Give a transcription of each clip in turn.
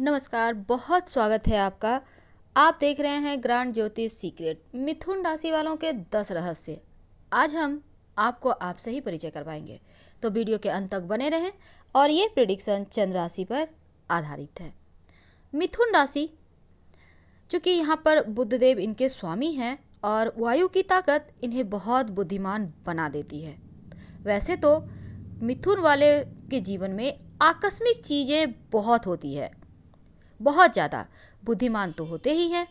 नमस्कार बहुत स्वागत है आपका आप देख रहे हैं ग्रांड ज्योतिष सीक्रेट मिथुन राशि वालों के दस रहस्य आज हम आपको आपसे ही परिचय करवाएंगे तो वीडियो के अंत तक बने रहें और ये प्रिडिक्शन चंद्र राशि पर आधारित है मिथुन राशि चूँकि यहाँ पर बुद्धदेव इनके स्वामी हैं और वायु की ताकत इन्हें बहुत बुद्धिमान बना देती है वैसे तो मिथुन वाले के जीवन में आकस्मिक चीज़ें बहुत होती है बहुत ज़्यादा बुद्धिमान तो होते ही हैं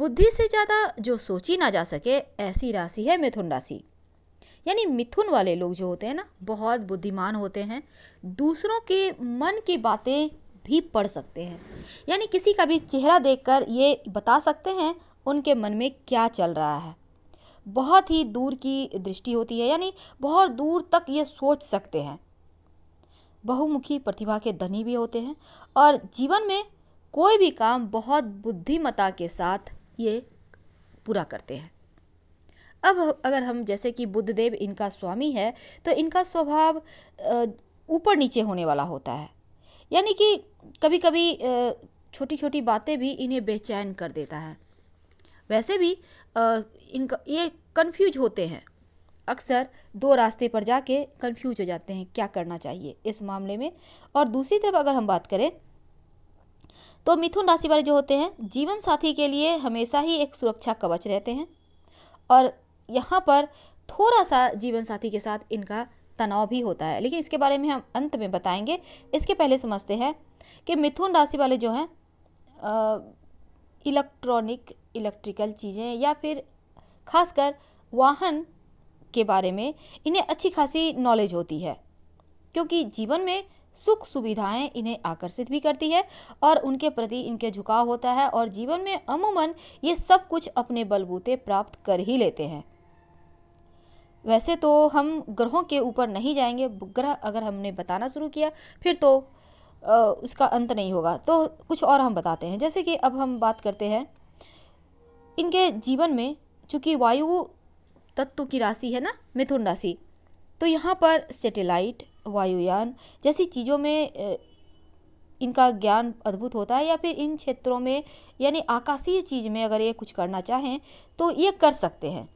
बुद्धि से ज़्यादा जो सोची ना जा सके ऐसी राशि है मिथुन राशि यानी मिथुन वाले लोग जो होते हैं ना बहुत बुद्धिमान होते हैं दूसरों के मन की बातें भी पढ़ सकते हैं यानी किसी का भी चेहरा देखकर ये बता सकते हैं उनके मन में क्या चल रहा है बहुत ही दूर की दृष्टि होती है यानी बहुत दूर तक ये सोच सकते हैं बहुमुखी प्रतिभा के धनी भी होते हैं और जीवन में कोई भी काम बहुत बुद्धिमता के साथ ये पूरा करते हैं अब अगर हम जैसे कि बुद्धदेव इनका स्वामी है तो इनका स्वभाव ऊपर नीचे होने वाला होता है यानी कि कभी कभी छोटी छोटी बातें भी इन्हें बेचैन कर देता है वैसे भी इनका ये कंफ्यूज होते हैं अक्सर दो रास्ते पर जाके कंफ्यूज हो जाते हैं क्या करना चाहिए इस मामले में और दूसरी तरफ अगर हम बात करें तो मिथुन राशि वाले जो होते हैं जीवन साथी के लिए हमेशा ही एक सुरक्षा कवच रहते हैं और यहाँ पर थोड़ा सा जीवन साथी के साथ इनका तनाव भी होता है लेकिन इसके बारे में हम अंत में बताएंगे इसके पहले समझते हैं कि मिथुन राशि वाले जो हैं इलेक्ट्रॉनिक इलेक्ट्रिकल चीज़ें या फिर खासकर वाहन के बारे में इन्हें अच्छी खासी नॉलेज होती है क्योंकि जीवन में सुख सुविधाएं इन्हें आकर्षित भी करती है और उनके प्रति इनके झुकाव होता है और जीवन में अमूमन ये सब कुछ अपने बलबूते प्राप्त कर ही लेते हैं वैसे तो हम ग्रहों के ऊपर नहीं जाएंगे ग्रह अगर हमने बताना शुरू किया फिर तो आ, उसका अंत नहीं होगा तो कुछ और हम बताते हैं जैसे कि अब हम बात करते हैं इनके जीवन में चूँकि वायु तत्व की राशि है ना मिथुन राशि तो यहाँ पर सेटेलाइट वायुयान जैसी चीज़ों में इनका ज्ञान अद्भुत होता है या फिर इन क्षेत्रों में यानी आकाशीय चीज़ में अगर ये कुछ करना चाहें तो ये कर सकते हैं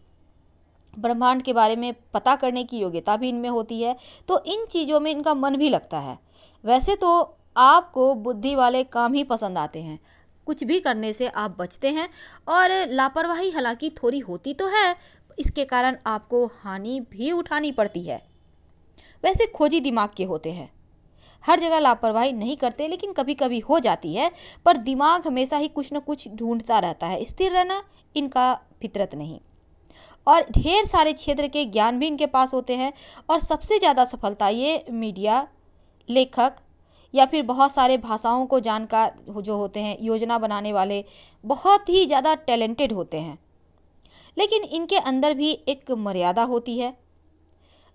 ब्रह्मांड के बारे में पता करने की योग्यता भी इनमें होती है तो इन चीज़ों में इनका मन भी लगता है वैसे तो आपको बुद्धि वाले काम ही पसंद आते हैं कुछ भी करने से आप बचते हैं और लापरवाही हालांकि थोड़ी होती तो है इसके कारण आपको हानि भी उठानी पड़ती है वैसे खोजी दिमाग के होते हैं हर जगह लापरवाही नहीं करते लेकिन कभी कभी हो जाती है पर दिमाग हमेशा ही कुछ न कुछ ढूंढता रहता है स्थिर रहना इनका फितरत नहीं और ढेर सारे क्षेत्र के ज्ञान भी इनके पास होते हैं और सबसे ज़्यादा सफलता ये मीडिया लेखक या फिर बहुत सारे भाषाओं को जानकार जो होते हैं योजना बनाने वाले बहुत ही ज़्यादा टैलेंटेड होते हैं लेकिन इनके अंदर भी एक मर्यादा होती है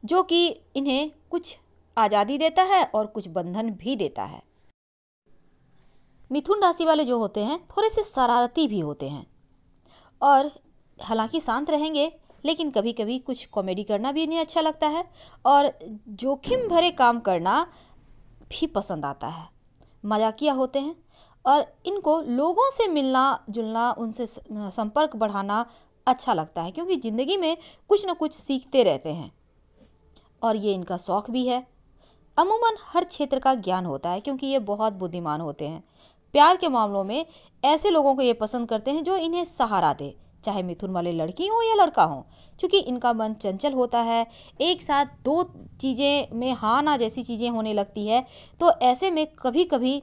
जो कि इन्हें कुछ आज़ादी देता है और कुछ बंधन भी देता है मिथुन राशि वाले जो होते हैं थोड़े से शरारती भी होते हैं और हालांकि शांत रहेंगे लेकिन कभी कभी कुछ कॉमेडी करना भी इन्हें अच्छा लगता है और जोखिम भरे काम करना भी पसंद आता है मजाकिया होते हैं और इनको लोगों से मिलना जुलना उनसे संपर्क बढ़ाना अच्छा लगता है क्योंकि ज़िंदगी में कुछ ना कुछ सीखते रहते हैं और ये इनका शौक़ भी है अमूमन हर क्षेत्र का ज्ञान होता है क्योंकि ये बहुत बुद्धिमान होते हैं प्यार के मामलों में ऐसे लोगों को ये पसंद करते हैं जो इन्हें सहारा दे चाहे मिथुन वाले लड़की हो या लड़का हो क्योंकि इनका मन चंचल होता है एक साथ दो चीज़ें में हाँ ना जैसी चीज़ें होने लगती है तो ऐसे में कभी कभी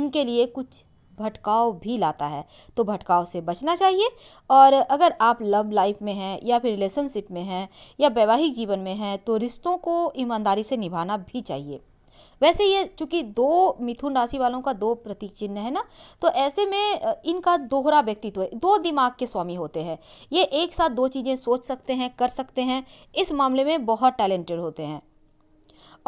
इनके लिए कुछ भटकाव भी लाता है तो भटकाव से बचना चाहिए और अगर आप लव लाइफ में हैं या फिर रिलेशनशिप में हैं या वैवाहिक जीवन में हैं तो रिश्तों को ईमानदारी से निभाना भी चाहिए वैसे ये चूंकि दो मिथुन राशि वालों का दो प्रतीक चिन्ह है ना तो ऐसे में इनका दोहरा व्यक्तित्व है दो दिमाग के स्वामी होते हैं ये एक साथ दो चीज़ें सोच सकते हैं कर सकते हैं इस मामले में बहुत टैलेंटेड होते हैं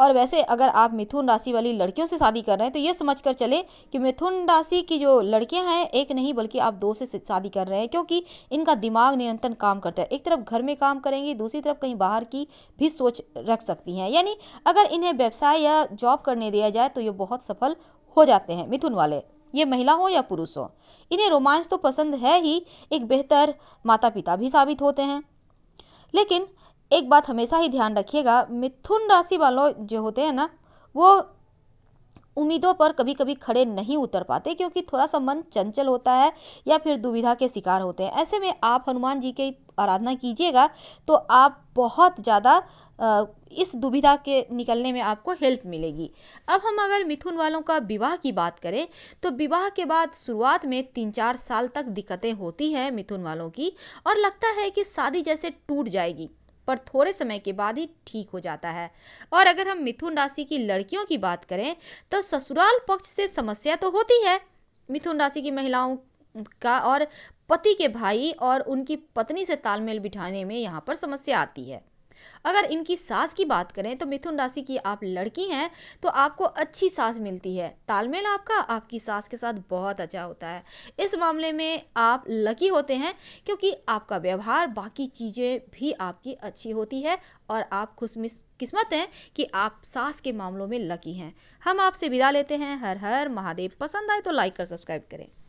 और वैसे अगर आप मिथुन राशि वाली लड़कियों से शादी कर रहे हैं तो ये समझ कर चले कि मिथुन राशि की जो लड़कियां हैं एक नहीं बल्कि आप दो से शादी कर रहे हैं क्योंकि इनका दिमाग निरंतर काम करता है एक तरफ घर में काम करेंगी दूसरी तरफ कहीं बाहर की भी सोच रख सकती हैं यानी अगर इन्हें व्यवसाय या जॉब करने दिया जाए तो ये बहुत सफल हो जाते हैं मिथुन वाले ये महिला हो या पुरुष हो इन्हें रोमांस तो पसंद है ही एक बेहतर माता पिता भी साबित होते हैं लेकिन एक बात हमेशा ही ध्यान रखिएगा मिथुन राशि वालों जो होते हैं ना वो उम्मीदों पर कभी कभी खड़े नहीं उतर पाते क्योंकि थोड़ा सा मन चंचल होता है या फिर दुविधा के शिकार होते हैं ऐसे में आप हनुमान जी की आराधना कीजिएगा तो आप बहुत ज़्यादा इस दुविधा के निकलने में आपको हेल्प मिलेगी अब हम अगर मिथुन वालों का विवाह की बात करें तो विवाह के बाद शुरुआत में तीन चार साल तक दिक्कतें होती हैं मिथुन वालों की और लगता है कि शादी जैसे टूट जाएगी पर थोड़े समय के बाद ही ठीक हो जाता है और अगर हम मिथुन राशि की लड़कियों की बात करें तो ससुराल पक्ष से समस्या तो होती है मिथुन राशि की महिलाओं का और पति के भाई और उनकी पत्नी से तालमेल बिठाने में यहाँ पर समस्या आती है अगर इनकी सास की बात करें तो मिथुन राशि की आप लड़की हैं तो आपको अच्छी सास मिलती है तालमेल आपका आपकी सास के साथ बहुत अच्छा होता है इस मामले में आप लकी होते हैं क्योंकि आपका व्यवहार बाकी चीज़ें भी आपकी अच्छी होती है और आप खुश किस्मत हैं कि आप सास के मामलों में लकी हैं हम आपसे विदा लेते हैं हर हर महादेव पसंद आए तो लाइक और सब्सक्राइब करें